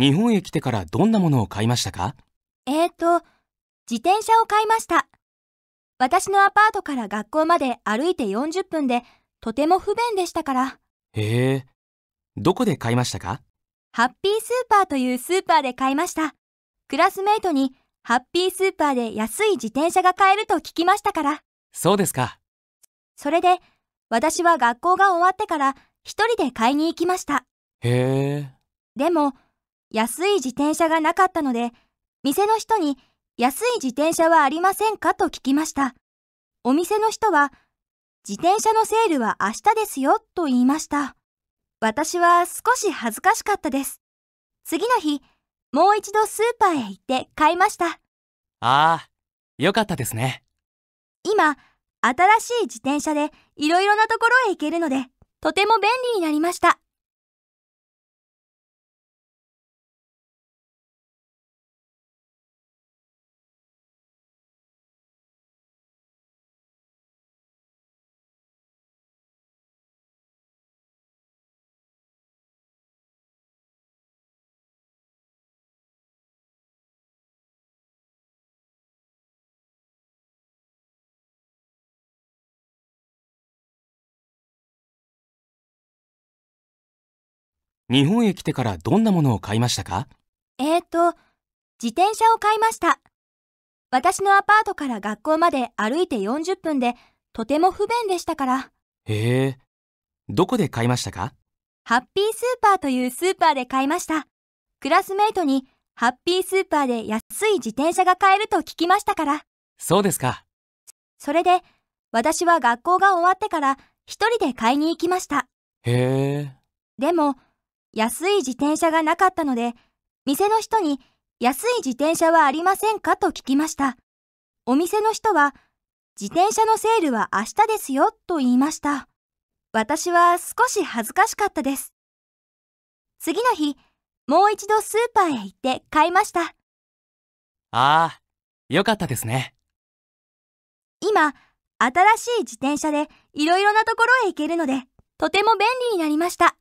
日本へ来てからどんなものを買いましたかえーと、自転車を買いました。私のアパートから学校まで歩いて40分で、とても不便でしたから。へえ、どこで買いましたかハッピースーパーというスーパーで買いました。クラスメイトにハッピースーパーで安い自転車が買えると聞きましたから。そうですか。それで、私は学校が終わってから一人で買いに行きました。へえ。でも、安い自転車がなかったので、店の人に安い自転車はありませんかと聞きました。お店の人は、自転車のセールは明日ですよと言いました。私は少し恥ずかしかったです。次の日、もう一度スーパーへ行って買いました。ああ、よかったですね。今、新しい自転車でいろいろなところへ行けるので、とても便利になりました。日本へ来てからどんなものを買いましたかえーと、自転車を買いました。私のアパートから学校まで歩いて40分で、とても不便でしたから。へえ、どこで買いましたかハッピースーパーというスーパーで買いました。クラスメートにハッピースーパーで安い自転車が買えると聞きましたから。そうですか。それで、私は学校が終わってから一人で買いに行きました。へえ。でも、安い自転車がなかったので、店の人に安い自転車はありませんかと聞きました。お店の人は、自転車のセールは明日ですよと言いました。私は少し恥ずかしかったです。次の日、もう一度スーパーへ行って買いました。ああ、よかったですね。今、新しい自転車でいろいろなところへ行けるので、とても便利になりました。